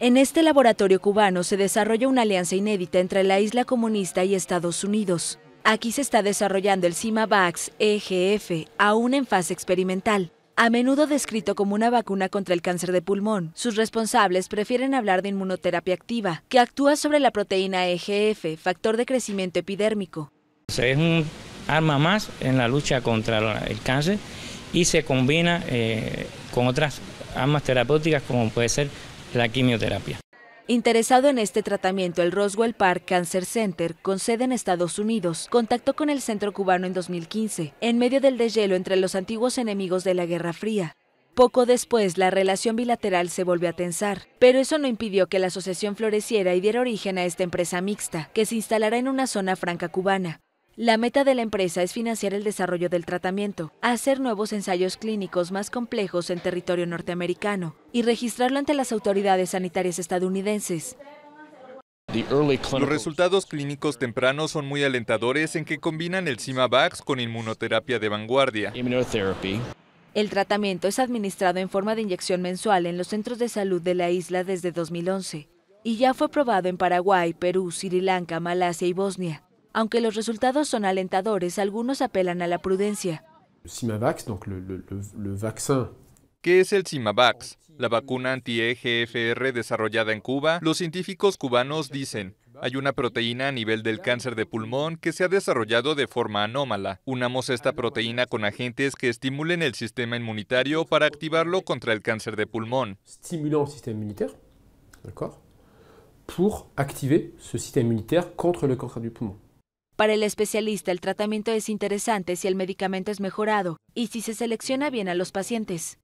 En este laboratorio cubano se desarrolla una alianza inédita entre la isla comunista y Estados Unidos. Aquí se está desarrollando el CIMAVAX EGF, aún en fase experimental. A menudo descrito como una vacuna contra el cáncer de pulmón, sus responsables prefieren hablar de inmunoterapia activa, que actúa sobre la proteína EGF, factor de crecimiento epidérmico. Es un arma más en la lucha contra el cáncer y se combina eh, con otras armas terapéuticas como puede ser la quimioterapia. Interesado en este tratamiento, el Roswell Park Cancer Center, con sede en Estados Unidos, contactó con el centro cubano en 2015, en medio del deshielo entre los antiguos enemigos de la Guerra Fría. Poco después, la relación bilateral se volvió a tensar, pero eso no impidió que la asociación floreciera y diera origen a esta empresa mixta, que se instalará en una zona franca cubana. La meta de la empresa es financiar el desarrollo del tratamiento, hacer nuevos ensayos clínicos más complejos en territorio norteamericano y registrarlo ante las autoridades sanitarias estadounidenses. Los resultados clínicos tempranos son muy alentadores en que combinan el CIMAVAX con inmunoterapia de vanguardia. El tratamiento es administrado en forma de inyección mensual en los centros de salud de la isla desde 2011 y ya fue probado en Paraguay, Perú, Sri Lanka, Malasia y Bosnia. Aunque los resultados son alentadores, algunos apelan a la prudencia. Simavax, donc le, ¿Qué es el Simavax? La vacuna anti-EGFR desarrollada en Cuba, los científicos cubanos dicen, hay una proteína a nivel del cáncer de pulmón que se ha desarrollado de forma anómala. Unamos esta proteína con agentes que estimulen el sistema inmunitario para activarlo contra el cáncer de pulmón. Stimulant el sistema inmunitario, ¿de acuerdo? Para activar ce sistema inmunitario contra el cáncer de pulmón. Para el especialista, el tratamiento es interesante si el medicamento es mejorado y si se selecciona bien a los pacientes.